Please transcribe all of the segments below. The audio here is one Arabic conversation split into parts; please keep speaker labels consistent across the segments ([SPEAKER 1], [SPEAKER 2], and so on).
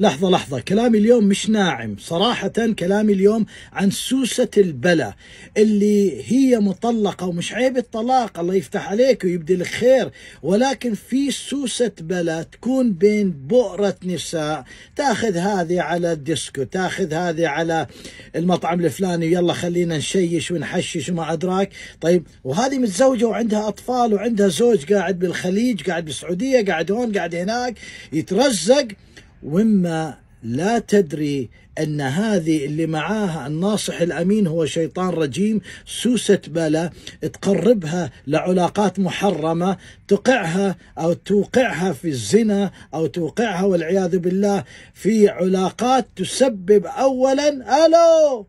[SPEAKER 1] لحظة لحظة كلامي اليوم مش ناعم صراحة كلامي اليوم عن سوسة البلا اللي هي مطلقة ومش عيب الطلاق الله يفتح عليك ويبدي لك خير ولكن في سوسة بلا تكون بين بؤرة نساء تاخذ هذه على الديسكو تاخذ هذه على المطعم الفلاني يلا خلينا نشيش ونحشش وما أدراك طيب وهذه متزوجة وعندها أطفال وعندها زوج قاعد بالخليج قاعد بالسعودية قاعد هون قاعد هناك يترزق وما لا تدري أن هذه اللي معاها الناصح الأمين هو شيطان رجيم سوسة بلا تقربها لعلاقات محرمة تقعها أو توقعها في الزنا أو توقعها والعياذ بالله في علاقات تسبب أولا ألو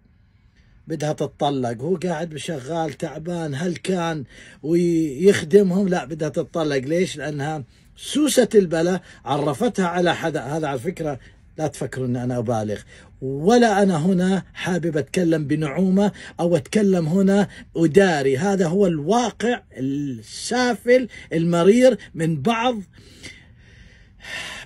[SPEAKER 1] بدها تتطلق هو قاعد شغال تعبان هل كان ويخدمهم لا بدها تتطلق ليش لأنها سوسة البلا عرفتها على حدا هذا على فكرة لا تفكروا أن أنا أبالغ ولا أنا هنا حابب أتكلم بنعومة أو أتكلم هنا أداري هذا هو الواقع السافل المرير من بعض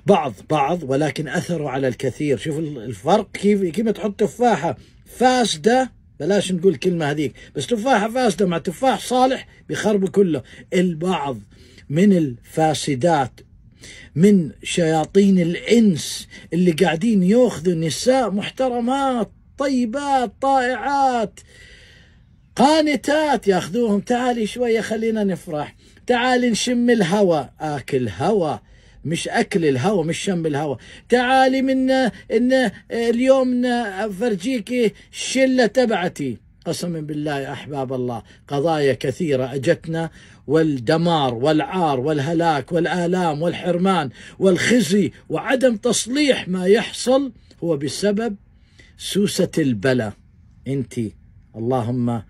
[SPEAKER 1] بعض بعض ولكن أثروا على الكثير شوفوا الفرق كيف كيف تحط تفاحة فاسدة بلاش نقول كلمة هذيك بس تفاحة فاسدة مع تفاح صالح بيخربوا كله البعض من الفاسدات من شياطين الإنس اللي قاعدين يأخذوا نساء محترمات طيبات طائعات قانتات ياخذوهم تعالي شوية خلينا نفرح تعالي نشم الهوى آكل هواء مش اكل الهوى مش شم الهوى تعالي منا ان اليوم افرجيكي الشله تبعتي قسما بالله يا احباب الله قضايا كثيره اجتنا والدمار والعار والهلاك والالام والحرمان والخزي وعدم تصليح ما يحصل هو بسبب سوسه البلا انت اللهم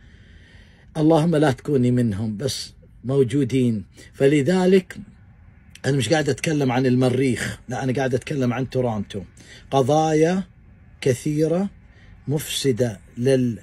[SPEAKER 1] اللهم لا تكوني منهم بس موجودين فلذلك انا مش قاعد اتكلم عن المريخ لا انا قاعد اتكلم عن تورونتو قضايا كثيره مفسده لل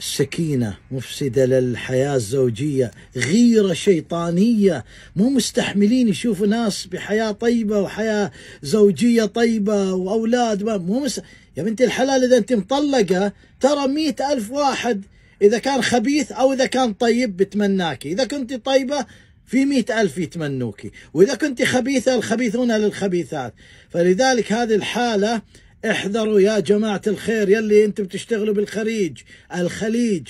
[SPEAKER 1] سكينة مفسدة للحياة الزوجية غيرة شيطانية مو مستحملين يشوفوا ناس بحياة طيبة وحياة زوجية طيبة وأولاد مو مس... يا بنتي الحلال إذا أنت مطلقة ترى مئة ألف واحد إذا كان خبيث أو إذا كان طيب بتمناكي إذا كنت طيبة في مئة ألف يتمنوكي وإذا كنت خبيثة الخبيثون للخبيثات فلذلك هذه الحالة احذروا يا جماعة الخير يلي انتم بتشتغلوا بالخليج الخليج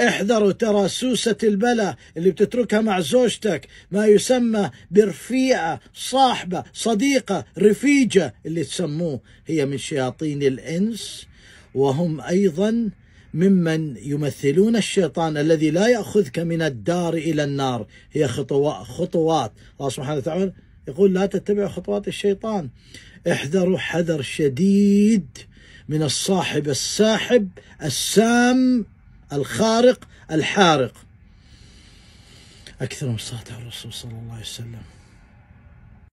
[SPEAKER 1] احذروا ترى سوسة البلا اللي بتتركها مع زوجتك ما يسمى برفيقة صاحبة صديقة رفيجة اللي تسموه هي من شياطين الإنس وهم أيضا ممن يمثلون الشيطان الذي لا يأخذك من الدار إلى النار هي خطوات خطوات الله سبحانه وتعالى يقول لا تتبع خطوات الشيطان احذروا حذر شديد من الصاحب الساحب السام الخارق الحارق أكثر من صلاة الرسول صلى الله عليه وسلم